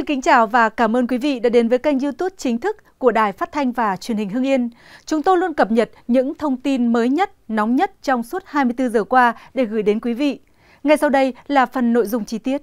Xin kính chào và cảm ơn quý vị đã đến với kênh YouTube chính thức của Đài Phát thanh và Truyền hình Hưng Yên. Chúng tôi luôn cập nhật những thông tin mới nhất, nóng nhất trong suốt 24 giờ qua để gửi đến quý vị. Ngay sau đây là phần nội dung chi tiết.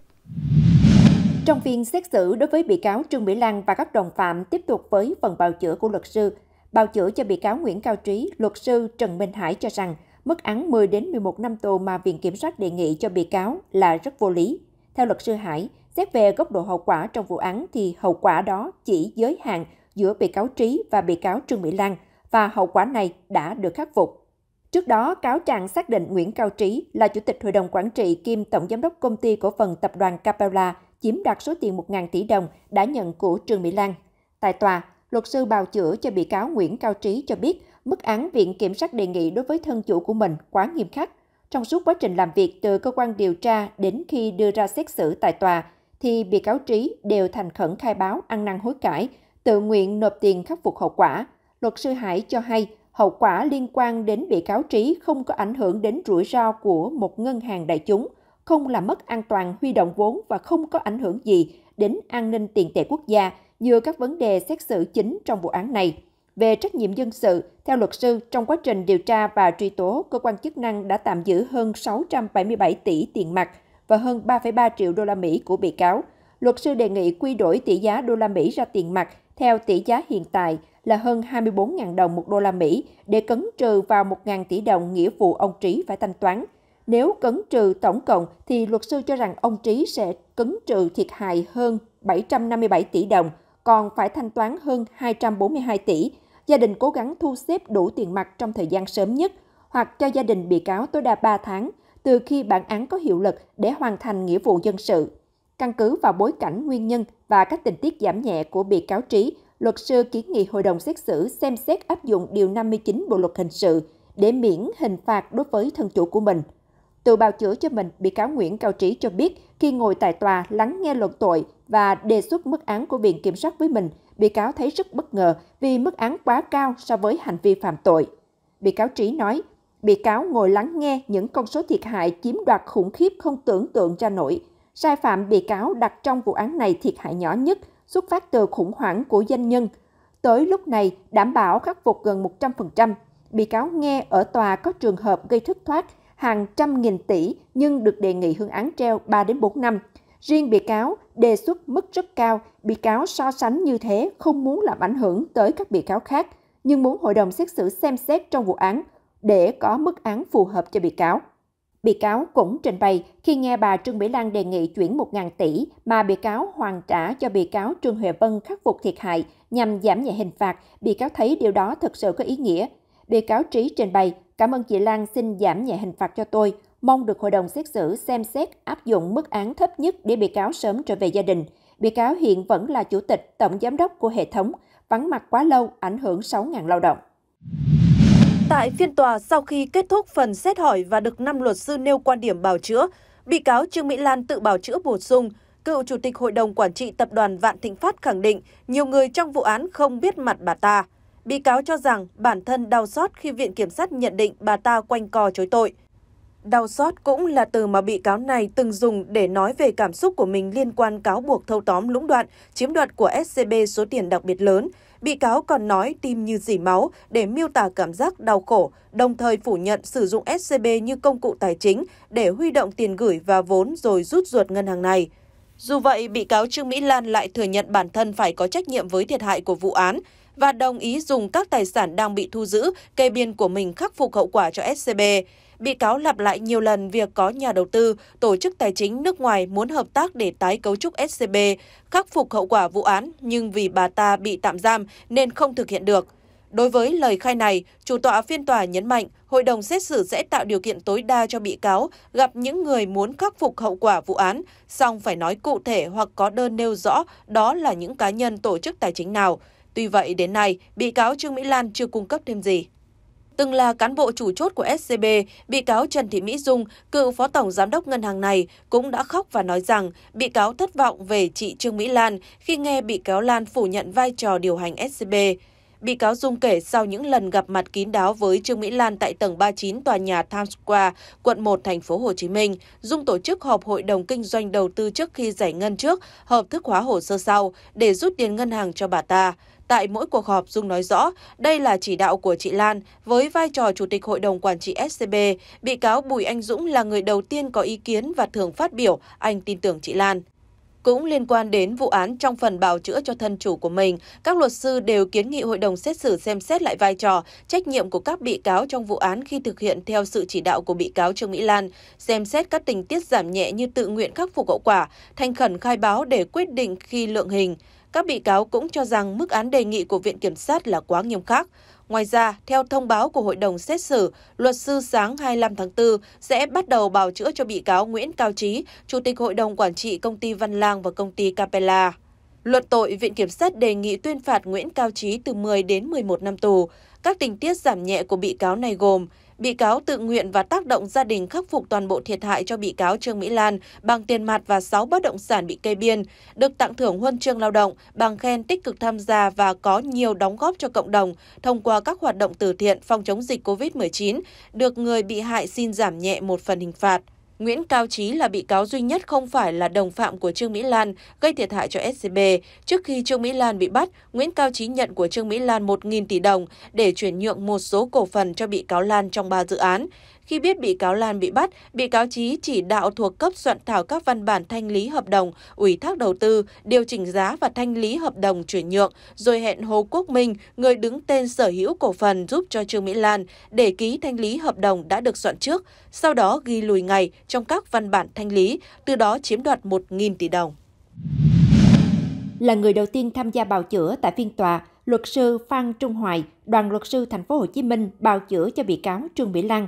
Trong phiên xét xử đối với bị cáo Trương Mỹ Lan và các đồng phạm tiếp tục với phần bào chữa của luật sư, bào chữa cho bị cáo Nguyễn Cao Trí, luật sư Trần Minh Hải cho rằng mức án 10 đến 11 năm tù mà Viện Kiểm sát đề nghị cho bị cáo là rất vô lý. Theo luật sư Hải, Xét về góc độ hậu quả trong vụ án thì hậu quả đó chỉ giới hạn giữa bị cáo Trí và bị cáo Trương Mỹ Lan và hậu quả này đã được khắc phục. Trước đó, cáo trạng xác định Nguyễn Cao Trí là Chủ tịch Hội đồng Quản trị kiêm Tổng Giám đốc Công ty Cổ phần Tập đoàn Capella chiếm đoạt số tiền 1.000 tỷ đồng đã nhận của Trương Mỹ Lan. Tại tòa, luật sư bào chữa cho bị cáo Nguyễn Cao Trí cho biết mức án Viện Kiểm sát đề nghị đối với thân chủ của mình quá nghiêm khắc. Trong suốt quá trình làm việc từ cơ quan điều tra đến khi đưa ra xét xử tại tòa, thì bị cáo Trí đều thành khẩn khai báo ăn năn hối cải, tự nguyện nộp tiền khắc phục hậu quả. Luật sư Hải cho hay hậu quả liên quan đến bị cáo Trí không có ảnh hưởng đến rủi ro của một ngân hàng đại chúng, không làm mất an toàn huy động vốn và không có ảnh hưởng gì đến an ninh tiền tệ quốc gia như các vấn đề xét xử chính trong vụ án này. Về trách nhiệm dân sự, theo luật sư, trong quá trình điều tra và truy tố, cơ quan chức năng đã tạm giữ hơn 677 tỷ tiền mặt – và hơn 3,3 triệu đô la Mỹ của bị cáo. Luật sư đề nghị quy đổi tỷ giá đô la Mỹ ra tiền mặt theo tỷ giá hiện tại là hơn 24.000 đồng một đô la Mỹ để cấn trừ vào 1.000 tỷ đồng nghĩa vụ ông Trí phải thanh toán. Nếu cấn trừ tổng cộng thì luật sư cho rằng ông Trí sẽ cấn trừ thiệt hại hơn 757 tỷ đồng, còn phải thanh toán hơn 242 tỷ. Gia đình cố gắng thu xếp đủ tiền mặt trong thời gian sớm nhất, hoặc cho gia đình bị cáo tối đa 3 tháng, từ khi bản án có hiệu lực để hoàn thành nghĩa vụ dân sự. Căn cứ vào bối cảnh, nguyên nhân và các tình tiết giảm nhẹ của bị cáo Trí, luật sư kiến nghị hội đồng xét xử xem xét áp dụng Điều 59 Bộ Luật Hình sự để miễn hình phạt đối với thân chủ của mình. từ bào chữa cho mình, bị cáo Nguyễn Cao Trí cho biết khi ngồi tại tòa lắng nghe luận tội và đề xuất mức án của Viện Kiểm sát với mình, bị cáo thấy rất bất ngờ vì mức án quá cao so với hành vi phạm tội. Bị cáo Trí nói Bị cáo ngồi lắng nghe những con số thiệt hại chiếm đoạt khủng khiếp không tưởng tượng ra nổi. Sai phạm bị cáo đặt trong vụ án này thiệt hại nhỏ nhất, xuất phát từ khủng hoảng của doanh nhân. Tới lúc này, đảm bảo khắc phục gần 100%. Bị cáo nghe ở tòa có trường hợp gây thất thoát hàng trăm nghìn tỷ nhưng được đề nghị hương án treo 3 đến 4 năm. Riêng bị cáo đề xuất mức rất cao, bị cáo so sánh như thế không muốn làm ảnh hưởng tới các bị cáo khác, nhưng muốn hội đồng xét xử xem xét trong vụ án để có mức án phù hợp cho bị cáo. Bị cáo cũng trình bày khi nghe bà Trương Mỹ Lan đề nghị chuyển 1.000 tỷ mà bị cáo hoàn trả cho bị cáo Trương Huệ Vân khắc phục thiệt hại nhằm giảm nhẹ hình phạt, bị cáo thấy điều đó thực sự có ý nghĩa. Bị cáo Trí trình bày, cảm ơn chị Lan xin giảm nhẹ hình phạt cho tôi, mong được hội đồng xét xử xem xét áp dụng mức án thấp nhất để bị cáo sớm trở về gia đình. Bị cáo hiện vẫn là chủ tịch, tổng giám đốc của hệ thống, vắng mặt quá lâu, ảnh hưởng 6.000 lao động. Tại phiên tòa, sau khi kết thúc phần xét hỏi và được năm luật sư nêu quan điểm bảo chữa, bị cáo Trương Mỹ Lan tự bảo chữa bổ sung, cựu chủ tịch hội đồng quản trị tập đoàn Vạn Thịnh Phát khẳng định nhiều người trong vụ án không biết mặt bà ta. Bị cáo cho rằng bản thân đau xót khi Viện Kiểm sát nhận định bà ta quanh co chối tội. Đau xót cũng là từ mà bị cáo này từng dùng để nói về cảm xúc của mình liên quan cáo buộc thâu tóm lũng đoạn, chiếm đoạt của SCB số tiền đặc biệt lớn, Bị cáo còn nói tim như dỉ máu để miêu tả cảm giác đau khổ, đồng thời phủ nhận sử dụng SCB như công cụ tài chính để huy động tiền gửi và vốn rồi rút ruột ngân hàng này. Dù vậy, bị cáo Trương Mỹ Lan lại thừa nhận bản thân phải có trách nhiệm với thiệt hại của vụ án và đồng ý dùng các tài sản đang bị thu giữ kê biên của mình khắc phục hậu quả cho SCB bị cáo lặp lại nhiều lần việc có nhà đầu tư, tổ chức tài chính nước ngoài muốn hợp tác để tái cấu trúc SCB, khắc phục hậu quả vụ án nhưng vì bà ta bị tạm giam nên không thực hiện được. Đối với lời khai này, chủ tọa phiên tòa nhấn mạnh hội đồng xét xử sẽ tạo điều kiện tối đa cho bị cáo gặp những người muốn khắc phục hậu quả vụ án, song phải nói cụ thể hoặc có đơn nêu rõ đó là những cá nhân tổ chức tài chính nào. Tuy vậy, đến nay, bị cáo Trương Mỹ Lan chưa cung cấp thêm gì từng là cán bộ chủ chốt của SCB, bị cáo Trần Thị Mỹ Dung, cựu phó tổng giám đốc ngân hàng này, cũng đã khóc và nói rằng bị cáo thất vọng về chị Trương Mỹ Lan khi nghe bị cáo Lan phủ nhận vai trò điều hành SCB. Bị cáo Dung kể sau những lần gặp mặt kín đáo với Trương Mỹ Lan tại tầng 39 tòa nhà Times Square, quận 1, thành phố Hồ Chí Minh, Dung tổ chức họp hội đồng kinh doanh đầu tư trước khi giải ngân trước, hợp thức hóa hồ sơ sau để rút tiền ngân hàng cho bà ta. Tại mỗi cuộc họp, Dung nói rõ đây là chỉ đạo của chị Lan với vai trò Chủ tịch Hội đồng Quản trị SCB. Bị cáo Bùi Anh Dũng là người đầu tiên có ý kiến và thường phát biểu anh tin tưởng chị Lan. Cũng liên quan đến vụ án trong phần bào chữa cho thân chủ của mình, các luật sư đều kiến nghị hội đồng xét xử xem xét lại vai trò, trách nhiệm của các bị cáo trong vụ án khi thực hiện theo sự chỉ đạo của bị cáo Trương Mỹ Lan, xem xét các tình tiết giảm nhẹ như tự nguyện khắc phục hậu quả, thành khẩn khai báo để quyết định khi lượng hình. Các bị cáo cũng cho rằng mức án đề nghị của Viện Kiểm sát là quá nghiêm khắc. Ngoài ra, theo thông báo của hội đồng xét xử, luật sư sáng 25 tháng 4 sẽ bắt đầu bào chữa cho bị cáo Nguyễn Cao Trí, Chủ tịch Hội đồng Quản trị Công ty Văn Lang và Công ty Capella. Luận tội, Viện Kiểm sát đề nghị tuyên phạt Nguyễn Cao Trí từ 10 đến 11 năm tù. Các tình tiết giảm nhẹ của bị cáo này gồm bị cáo tự nguyện và tác động gia đình khắc phục toàn bộ thiệt hại cho bị cáo Trương Mỹ Lan bằng tiền mặt và 6 bất động sản bị kê biên, được tặng thưởng huân chương lao động, bằng khen tích cực tham gia và có nhiều đóng góp cho cộng đồng thông qua các hoạt động từ thiện phòng chống dịch COVID-19, được người bị hại xin giảm nhẹ một phần hình phạt. Nguyễn Cao Trí là bị cáo duy nhất không phải là đồng phạm của Trương Mỹ Lan gây thiệt hại cho SCB. Trước khi Trương Mỹ Lan bị bắt, Nguyễn Cao Trí nhận của Trương Mỹ Lan 1.000 tỷ đồng để chuyển nhượng một số cổ phần cho bị cáo Lan trong ba dự án. Khi biết bị cáo Lan bị bắt, bị cáo Chí chỉ đạo thuộc cấp soạn thảo các văn bản thanh lý hợp đồng, ủy thác đầu tư, điều chỉnh giá và thanh lý hợp đồng chuyển nhượng, rồi hẹn Hồ Quốc Minh, người đứng tên sở hữu cổ phần giúp cho Trương Mỹ Lan, để ký thanh lý hợp đồng đã được soạn trước, sau đó ghi lùi ngày trong các văn bản thanh lý, từ đó chiếm đoạt 1.000 tỷ đồng. Là người đầu tiên tham gia bào chữa tại phiên tòa, luật sư Phan Trung Hoài, đoàn luật sư thành phố Hồ Chí Minh bào chữa cho bị cáo Trương Mỹ Lan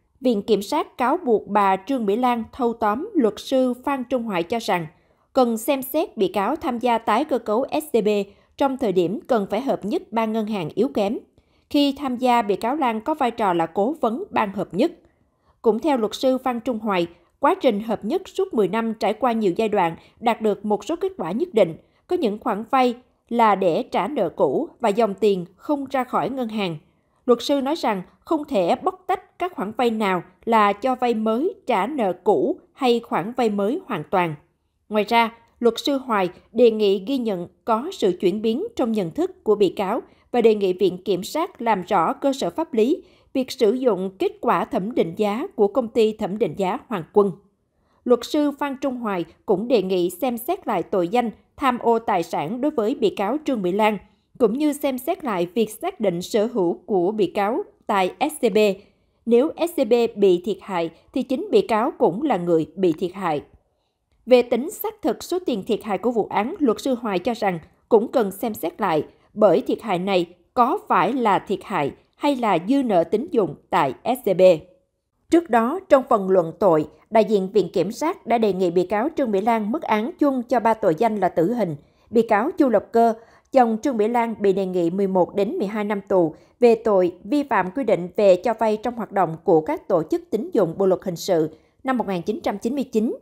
Viện Kiểm sát cáo buộc bà Trương Mỹ Lan thâu tóm luật sư Phan Trung Hoại cho rằng cần xem xét bị cáo tham gia tái cơ cấu SCB trong thời điểm cần phải hợp nhất ba ngân hàng yếu kém. Khi tham gia, bị cáo Lan có vai trò là cố vấn ban hợp nhất. Cũng theo luật sư Phan Trung Hoài, quá trình hợp nhất suốt 10 năm trải qua nhiều giai đoạn đạt được một số kết quả nhất định, có những khoản vay là để trả nợ cũ và dòng tiền không ra khỏi ngân hàng – Luật sư nói rằng không thể bóc tách các khoản vay nào là cho vay mới trả nợ cũ hay khoản vay mới hoàn toàn. Ngoài ra, luật sư Hoài đề nghị ghi nhận có sự chuyển biến trong nhận thức của bị cáo và đề nghị Viện Kiểm sát làm rõ cơ sở pháp lý việc sử dụng kết quả thẩm định giá của công ty thẩm định giá Hoàng Quân. Luật sư Phan Trung Hoài cũng đề nghị xem xét lại tội danh tham ô tài sản đối với bị cáo Trương Mỹ Lan – cũng như xem xét lại việc xác định sở hữu của bị cáo tại SCB. Nếu SCB bị thiệt hại thì chính bị cáo cũng là người bị thiệt hại. Về tính xác thực số tiền thiệt hại của vụ án, luật sư Hoài cho rằng cũng cần xem xét lại bởi thiệt hại này có phải là thiệt hại hay là dư nợ tín dụng tại SCB. Trước đó, trong phần luận tội, đại diện Viện Kiểm sát đã đề nghị bị cáo Trương Mỹ Lan mức án chung cho ba tội danh là tử hình. Bị cáo Chu Lập Cơ chồng Trương Mỹ Lan bị đề nghị 11 đến 12 năm tù về tội vi phạm quy định về cho vay trong hoạt động của các tổ chức tín dụng Bộ luật hình sự năm 1999.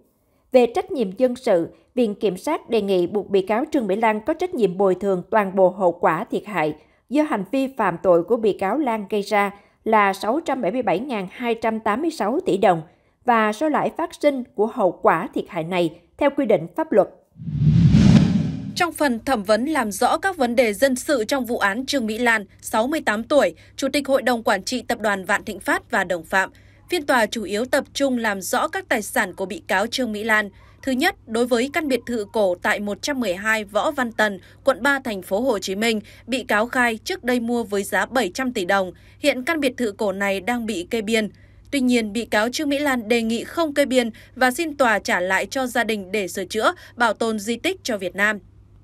Về trách nhiệm dân sự, Viện Kiểm sát đề nghị buộc bị cáo Trương Mỹ Lan có trách nhiệm bồi thường toàn bộ hậu quả thiệt hại do hành vi phạm tội của bị cáo Lan gây ra là 677.286 tỷ đồng và số lãi phát sinh của hậu quả thiệt hại này theo quy định pháp luật. Trong phần thẩm vấn làm rõ các vấn đề dân sự trong vụ án Trương Mỹ Lan, 68 tuổi, Chủ tịch Hội đồng Quản trị Tập đoàn Vạn Thịnh Phát và đồng phạm, phiên tòa chủ yếu tập trung làm rõ các tài sản của bị cáo Trương Mỹ Lan. Thứ nhất, đối với căn biệt thự cổ tại 112 Võ Văn Tần, quận 3 thành phố Hồ Chí Minh, bị cáo khai trước đây mua với giá 700 tỷ đồng. Hiện căn biệt thự cổ này đang bị kê biên. Tuy nhiên, bị cáo Trương Mỹ Lan đề nghị không kê biên và xin tòa trả lại cho gia đình để sửa chữa, bảo tồn di tích cho Việt Nam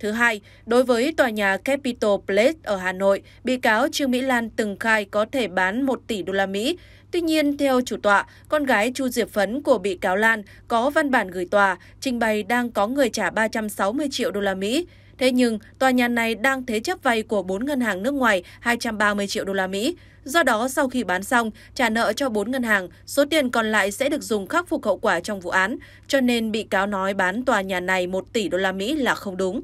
thứ hai, đối với tòa nhà Capital Place ở Hà Nội, bị cáo Trương Mỹ Lan từng khai có thể bán 1 tỷ đô la Mỹ. Tuy nhiên, theo chủ tọa, con gái Chu Diệp Phấn của bị cáo Lan có văn bản gửi tòa, trình bày đang có người trả 360 triệu đô la Mỹ. Thế nhưng, tòa nhà này đang thế chấp vay của 4 ngân hàng nước ngoài 230 triệu đô la Mỹ. Do đó, sau khi bán xong, trả nợ cho 4 ngân hàng, số tiền còn lại sẽ được dùng khắc phục hậu quả trong vụ án, cho nên bị cáo nói bán tòa nhà này 1 tỷ đô la Mỹ là không đúng.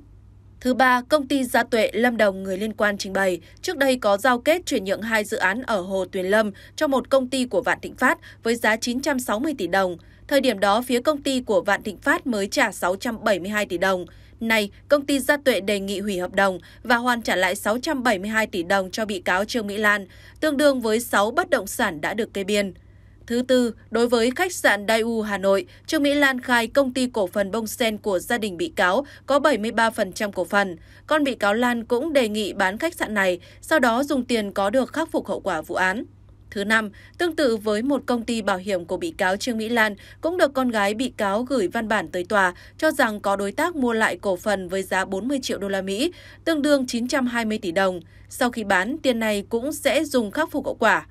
Thứ ba, công ty Gia Tuệ Lâm Đồng người liên quan trình bày, trước đây có giao kết chuyển nhượng hai dự án ở Hồ Tuyền Lâm cho một công ty của Vạn Thịnh Phát với giá 960 tỷ đồng. Thời điểm đó, phía công ty của Vạn Thịnh Phát mới trả 672 tỷ đồng. Nay, công ty Gia Tuệ đề nghị hủy hợp đồng và hoàn trả lại 672 tỷ đồng cho bị cáo Trương Mỹ Lan, tương đương với 6 bất động sản đã được kê biên. Thứ tư, đối với khách sạn Daewoo Hà Nội, Trương Mỹ Lan khai công ty cổ phần bông sen của gia đình bị cáo có 73% cổ phần. Con bị cáo Lan cũng đề nghị bán khách sạn này, sau đó dùng tiền có được khắc phục hậu quả vụ án. Thứ năm, tương tự với một công ty bảo hiểm của bị cáo Trương Mỹ Lan, cũng được con gái bị cáo gửi văn bản tới tòa cho rằng có đối tác mua lại cổ phần với giá 40 triệu đô la Mỹ, tương đương 920 tỷ đồng. Sau khi bán, tiền này cũng sẽ dùng khắc phục hậu quả.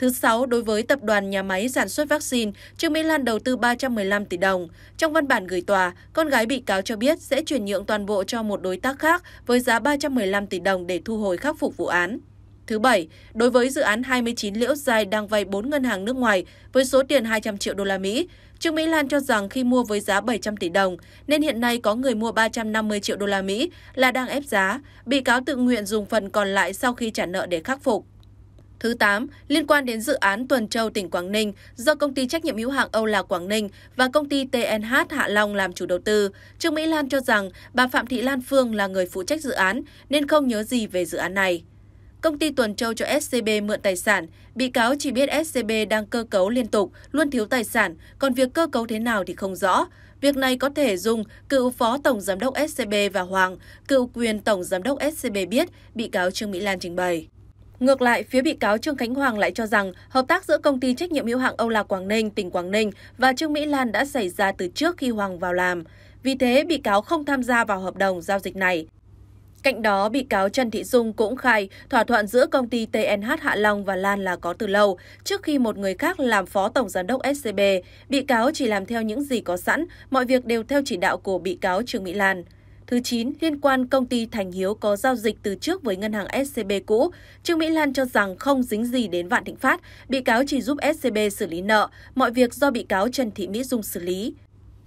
Thứ sáu, đối với tập đoàn nhà máy sản xuất vaccine, Trương Mỹ Lan đầu tư 315 tỷ đồng. Trong văn bản gửi tòa, con gái bị cáo cho biết sẽ chuyển nhượng toàn bộ cho một đối tác khác với giá 315 tỷ đồng để thu hồi khắc phục vụ án. Thứ bảy, đối với dự án 29 Liễu Giai đang vay 4 ngân hàng nước ngoài với số tiền 200 triệu đô la Mỹ, Trương Mỹ Lan cho rằng khi mua với giá 700 tỷ đồng nên hiện nay có người mua 350 triệu đô la Mỹ là đang ép giá, bị cáo tự nguyện dùng phần còn lại sau khi trả nợ để khắc phục. Thứ 8, liên quan đến dự án Tuần Châu tỉnh Quảng Ninh do công ty trách nhiệm hữu hạn Âu Lạc Quảng Ninh và công ty TNH Hạ Long làm chủ đầu tư, Trương Mỹ Lan cho rằng bà Phạm Thị Lan Phương là người phụ trách dự án nên không nhớ gì về dự án này. Công ty Tuần Châu cho SCB mượn tài sản, bị cáo chỉ biết SCB đang cơ cấu liên tục, luôn thiếu tài sản, còn việc cơ cấu thế nào thì không rõ. Việc này có thể dùng cựu phó tổng giám đốc SCB và Hoàng, cựu quyền tổng giám đốc SCB biết, bị cáo Trương Mỹ Lan trình bày. Ngược lại, phía bị cáo Trương Khánh Hoàng lại cho rằng hợp tác giữa công ty trách nhiệm hữu hạn Âu Lạc Quảng Ninh, tỉnh Quảng Ninh và Trương Mỹ Lan đã xảy ra từ trước khi Hoàng vào làm. Vì thế, bị cáo không tham gia vào hợp đồng giao dịch này. Cạnh đó, bị cáo Trần Thị Dung cũng khai thỏa thuận giữa công ty TNH Hạ Long và Lan là có từ lâu, trước khi một người khác làm phó tổng giám đốc SCB. Bị cáo chỉ làm theo những gì có sẵn, mọi việc đều theo chỉ đạo của bị cáo Trương Mỹ Lan. Thứ 9, liên quan công ty Thành Hiếu có giao dịch từ trước với ngân hàng SCB cũ, Trương Mỹ Lan cho rằng không dính gì đến Vạn Thịnh Phát, bị cáo chỉ giúp SCB xử lý nợ, mọi việc do bị cáo Trần Thị Mỹ Dung xử lý.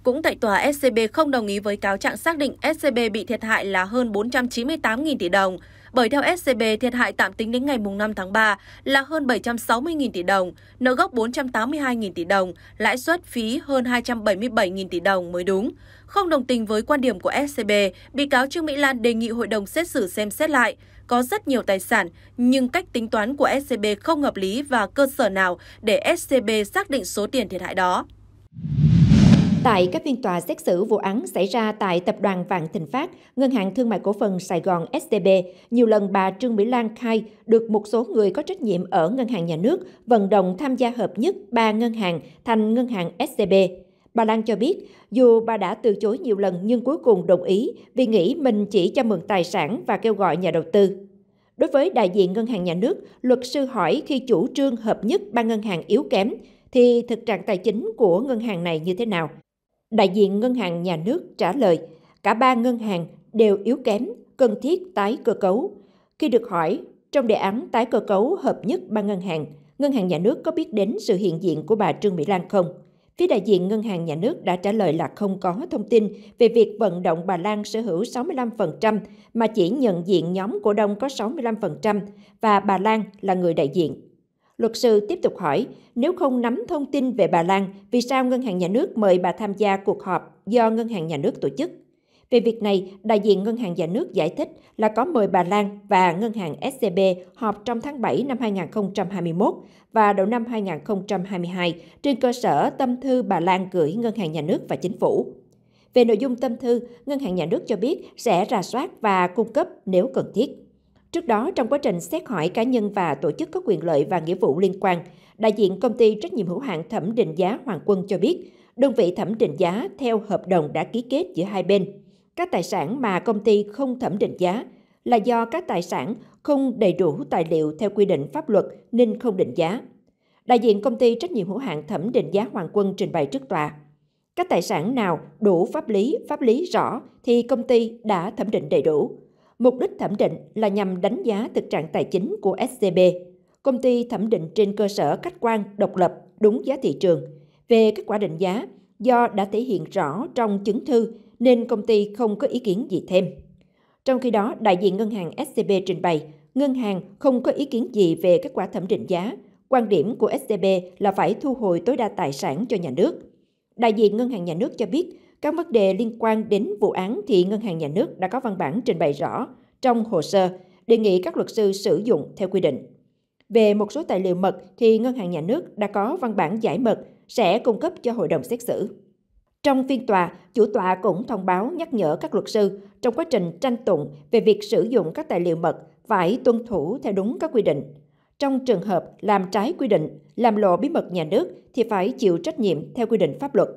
Cũng tại tòa, SCB không đồng ý với cáo trạng xác định SCB bị thiệt hại là hơn 498.000 tỷ đồng bởi theo SCB, thiệt hại tạm tính đến ngày 5 tháng 3 là hơn 760.000 tỷ đồng, nợ gốc 482.000 tỷ đồng, lãi suất phí hơn 277.000 tỷ đồng mới đúng. Không đồng tình với quan điểm của SCB, bị cáo Trương Mỹ Lan đề nghị hội đồng xét xử xem xét lại. Có rất nhiều tài sản, nhưng cách tính toán của SCB không hợp lý và cơ sở nào để SCB xác định số tiền thiệt hại đó. Tại các phiên tòa xét xử vụ án xảy ra tại Tập đoàn Vạn Thịnh Phát, Ngân hàng Thương mại Cổ phần Sài Gòn SCB, nhiều lần bà Trương Mỹ Lan khai được một số người có trách nhiệm ở Ngân hàng Nhà nước vận động tham gia hợp nhất ba ngân hàng thành Ngân hàng SCB. Bà Lan cho biết, dù bà đã từ chối nhiều lần nhưng cuối cùng đồng ý vì nghĩ mình chỉ cho mượn tài sản và kêu gọi nhà đầu tư. Đối với đại diện Ngân hàng Nhà nước, luật sư hỏi khi chủ trương hợp nhất ba ngân hàng yếu kém, thì thực trạng tài chính của ngân hàng này như thế nào? Đại diện Ngân hàng Nhà nước trả lời, cả ba ngân hàng đều yếu kém, cần thiết tái cơ cấu. Khi được hỏi, trong đề án tái cơ cấu hợp nhất ba ngân hàng, Ngân hàng Nhà nước có biết đến sự hiện diện của bà Trương Mỹ Lan không? Phía đại diện Ngân hàng Nhà nước đã trả lời là không có thông tin về việc vận động bà Lan sở hữu 65% mà chỉ nhận diện nhóm cổ đông có 65% và bà Lan là người đại diện. Luật sư tiếp tục hỏi, nếu không nắm thông tin về bà Lan, vì sao Ngân hàng Nhà nước mời bà tham gia cuộc họp do Ngân hàng Nhà nước tổ chức? Về việc này, đại diện Ngân hàng Nhà nước giải thích là có mời bà Lan và Ngân hàng SCB họp trong tháng 7 năm 2021 và đầu năm 2022 trên cơ sở tâm thư bà Lan gửi Ngân hàng Nhà nước và Chính phủ. Về nội dung tâm thư, Ngân hàng Nhà nước cho biết sẽ rà soát và cung cấp nếu cần thiết. Trước đó, trong quá trình xét hỏi cá nhân và tổ chức có quyền lợi và nghĩa vụ liên quan, đại diện công ty trách nhiệm hữu hạn thẩm định giá Hoàng Quân cho biết, đơn vị thẩm định giá theo hợp đồng đã ký kết giữa hai bên. Các tài sản mà công ty không thẩm định giá là do các tài sản không đầy đủ tài liệu theo quy định pháp luật nên không định giá. Đại diện công ty trách nhiệm hữu hạn thẩm định giá Hoàng Quân trình bày trước tòa. Các tài sản nào đủ pháp lý, pháp lý rõ thì công ty đã thẩm định đầy đủ Mục đích thẩm định là nhằm đánh giá thực trạng tài chính của SCB. Công ty thẩm định trên cơ sở khách quan, độc lập, đúng giá thị trường. Về kết quả định giá, do đã thể hiện rõ trong chứng thư nên công ty không có ý kiến gì thêm. Trong khi đó, đại diện ngân hàng SCB trình bày, ngân hàng không có ý kiến gì về kết quả thẩm định giá. Quan điểm của SCB là phải thu hồi tối đa tài sản cho nhà nước. Đại diện ngân hàng nhà nước cho biết, các vấn đề liên quan đến vụ án thì Ngân hàng Nhà nước đã có văn bản trình bày rõ trong hồ sơ, đề nghị các luật sư sử dụng theo quy định. Về một số tài liệu mật thì Ngân hàng Nhà nước đã có văn bản giải mật sẽ cung cấp cho hội đồng xét xử. Trong phiên tòa, chủ tọa cũng thông báo nhắc nhở các luật sư trong quá trình tranh tụng về việc sử dụng các tài liệu mật phải tuân thủ theo đúng các quy định. Trong trường hợp làm trái quy định, làm lộ bí mật nhà nước thì phải chịu trách nhiệm theo quy định pháp luật.